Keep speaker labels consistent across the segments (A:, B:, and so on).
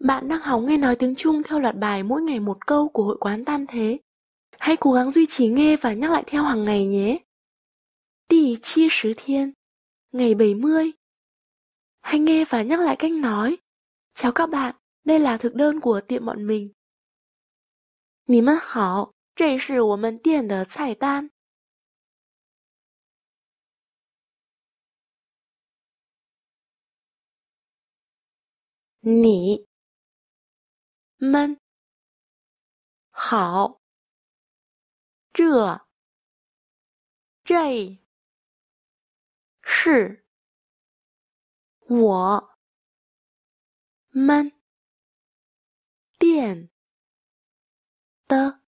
A: Bạn đang hóng nghe nói tiếng Trung theo loạt bài mỗi ngày một câu của hội quán Tam Thế. Hãy cố gắng duy trì nghe và nhắc lại theo hàng ngày nhé. Tỷ chi sứ thiên, ngày 70. Hãy nghe và nhắc lại cách nói. Chào các bạn, đây là thực đơn của tiệm bọn mình. 你们好，这是我们店的菜单。你们好，这这是我们店的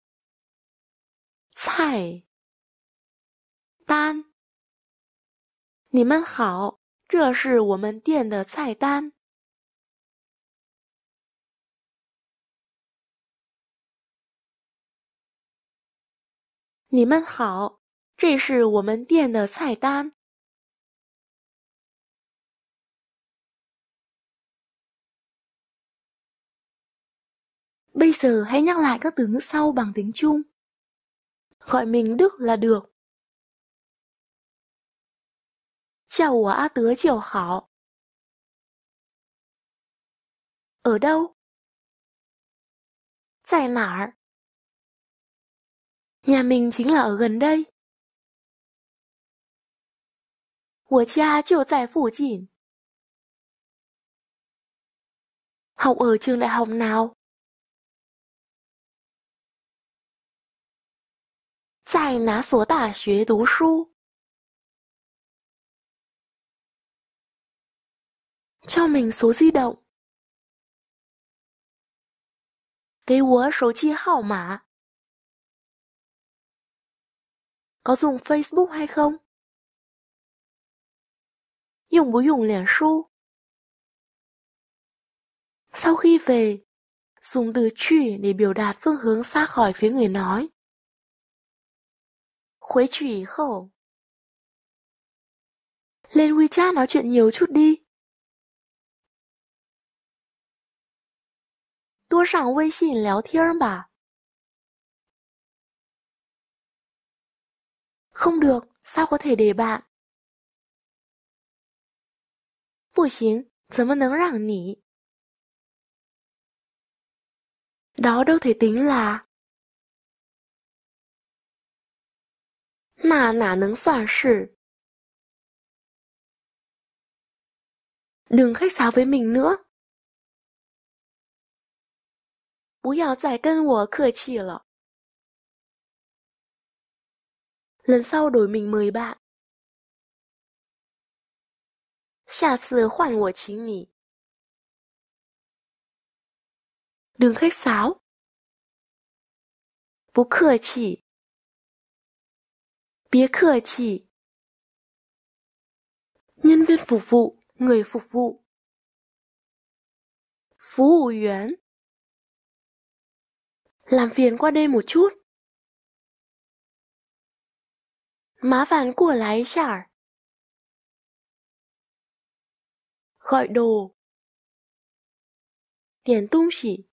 A: 菜单。你们好，这是我们店的菜单。你们好，这是我们店的菜单。Bây giờ hãy nhắc lại các từ ngữ sau bằng tiếng Trung. Gọi mình Đức là được. Chào của A Tứa chiều hảo. Ở đâu? Tại nả Nhà mình chính là ở gần đây. 我家就在附近。Học ở trường đại học nào? 在哪所大学读书？Cho mình số di động. Cái 我手机号码。có dùng Facebook hay không? Dùng bố dùng liền su. Sau khi về, dùng từ chỉ để biểu đạt phương hướng xa khỏi phía người nói. Khuế chỉ khẩu. Lên WeChat nói chuyện nhiều chút đi. Đua sẵn 微信聊天吧。Không được, sao có thể để bạn? 不行，怎么能让你？Đó đâu thể tính là Mà nả nứng soạn sự Đừng khách sáo với mình nữa lần sau đổi mình mời bạn. 下次换我请你。Đừng khách sáo. nhân viên phục vụ, người phục vụ. làm phiền qua đây một chút. 麻烦过来一下儿，开点东西。